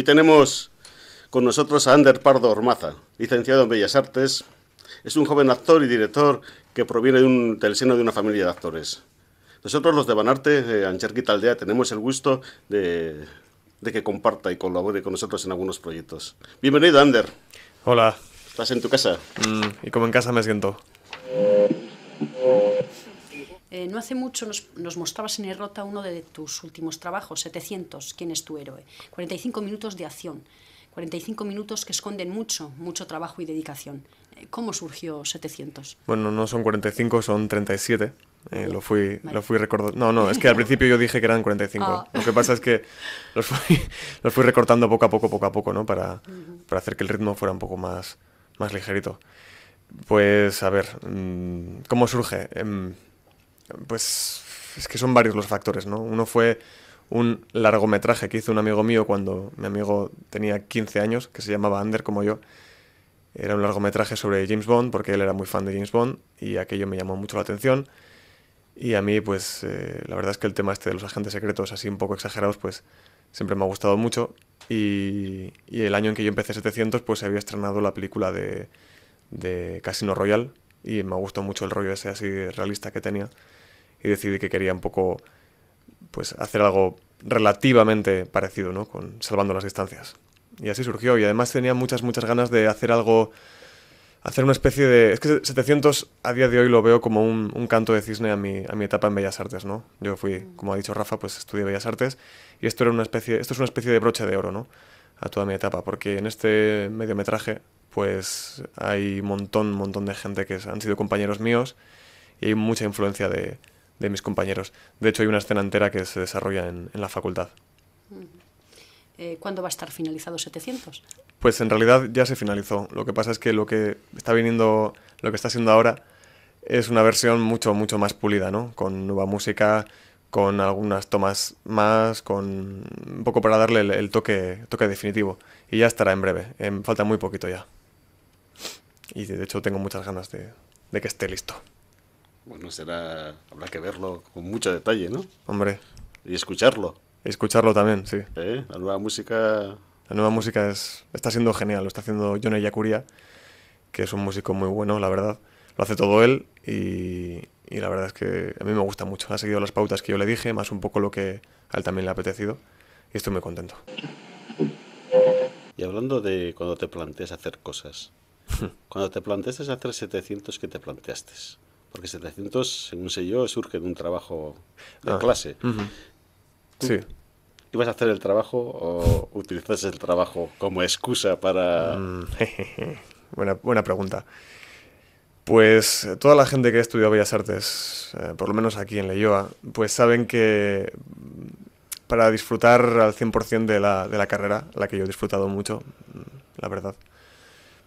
Hoy tenemos con nosotros a Ander Pardo Ormaza, licenciado en Bellas Artes. Es un joven actor y director que proviene de un, del seno de una familia de actores. Nosotros los de Banarte, de Ancherquita Aldea, tenemos el gusto de, que comparta y colabore con nosotros en algunos proyectos. Bienvenido, Ander. Hola. ¿Estás en tu casa? Mm, y como en casa me siento. Eh, no hace mucho nos, mostrabas en Errota uno de tus últimos trabajos, 700, ¿Quién es tu héroe? 45 minutos de acción, 45 minutos que esconden mucho, mucho trabajo y dedicación. Eh, ¿Cómo surgió 700? Bueno, no son 45, son 37. Eh, lo fui, lo fui recordando. No, no, es que al principio yo dije que eran 45. Ah. Lo que pasa es que los fui, recortando poco a poco, poco a poco, ¿no? Para, hacer que el ritmo fuera un poco más, más ligerito. Pues a ver, mm, ¿cómo surge? Em, pues es que son varios los factores, ¿no? Uno fue un largometraje que hizo un amigo mío cuando mi amigo tenía 15 años, que se llamaba Ander como yo. Era un largometraje sobre James Bond, porque él era muy fan de James Bond y aquello me llamó mucho la atención. Y a mí, pues, eh, la verdad es que el tema este de los agentes secretos, así un poco exagerados, pues, siempre me ha gustado mucho. Y, el año en que yo empecé 700, pues, se había estrenado la película de, de Casino royal y me ha gustado mucho el rollo ese así realista que tenía y decidí que quería un poco pues hacer algo relativamente parecido, ¿no? Con salvando las distancias. Y así surgió y además tenía muchas muchas ganas de hacer algo hacer una especie de... Es que 700 a día de hoy lo veo como un, canto de cisne a mi, a mi, etapa en Bellas Artes, ¿no? Yo fui, mm. como ha dicho Rafa, pues estudié Bellas Artes y esto, era una especie, esto es una especie de broche de oro, ¿no? A toda mi etapa, porque en este mediometraje pues hay un montón, montón de gente que han sido compañeros míos y hay mucha influencia de, de mis compañeros. De hecho, hay una escena entera que se desarrolla en, la facultad. Mm. Eh, ¿Cuándo va a estar finalizado 700? Pues en realidad ya se finalizó. Lo que pasa es que lo que está viniendo, lo que está haciendo ahora es una versión mucho, mucho más pulida, Con nueva música, con algunas tomas más, con un poco para darle el, toque, toque definitivo. Y ya estará en breve. falta muy poquito ya. Y de hecho tengo muchas ganas de, de que esté listo bueno, será, habrá que verlo con mucho detalle, ¿no? Hombre. Y escucharlo. Y escucharlo también, sí. ¿Eh? La nueva música... La nueva música está siendo genial, lo está haciendo Johnny Yacuria, que es un músico muy bueno, la verdad. Lo hace todo él y, la verdad es que a mí me gusta mucho. Ha seguido las pautas que yo le dije, más un poco lo que a él también le ha apetecido y estoy muy contento. Y hablando de cuando te planteas hacer cosas, cuando te planteas hacer 700, que te planteaste? Porque 700, según sé yo, surge de un trabajo de ah, clase. Sí. ¿Ibas a hacer el trabajo o utilizas el trabajo como excusa para...? Mm, buena, buena pregunta. Pues eh, toda la gente que ha estudiado Bellas Artes, eh, por lo menos aquí en Leyoa, pues saben que mm, para disfrutar al 100% de la, de la carrera, la que yo he disfrutado mucho, mm, la verdad,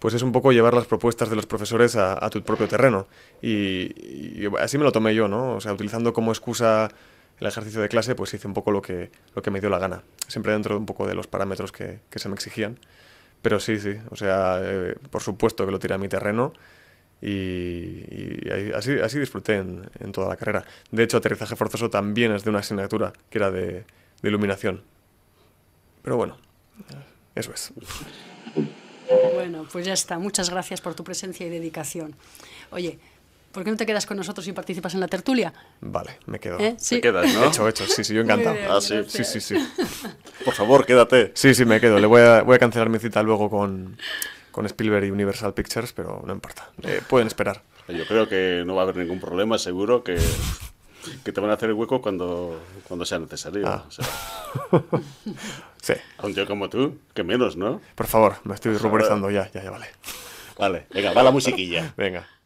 pues es un poco llevar las propuestas de los profesores a, tu propio terreno. Y, así me lo tomé yo, ¿no? O sea, utilizando como excusa el ejercicio de clase, pues hice un poco lo que, lo que me dio la gana, siempre dentro de un poco de los parámetros que, se me exigían. Pero sí, sí, o sea, eh, por supuesto que lo tiré a mi terreno y, así, así, disfruté en, toda la carrera. De hecho, aterrizaje forzoso también es de una asignatura que era de iluminación. Pero bueno, eso es. Bueno, pues ya está. Muchas gracias por tu presencia y dedicación. Oye, ¿Por qué no te quedas con nosotros y participas en la tertulia? Vale, me quedo. ¿Eh? Sí. Te quedas, ¿no? Hecho, hecho. Sí, sí, yo encantado. ah, sí, sí, sí, sí. Por favor, quédate. Sí, sí, me quedo. Le voy a, cancelar mi cita luego con, con Spielberg y Universal Pictures, pero no importa. Eh, pueden esperar. Yo creo que no va a haber ningún problema. Seguro que, te van a hacer el hueco cuando, cuando sea necesario. Ah. Sí. Un tío como tú, qué menos, ¿no? Por favor, me estoy ruborizando ya, ya, ya, vale. Vale, venga, va la musiquilla. venga.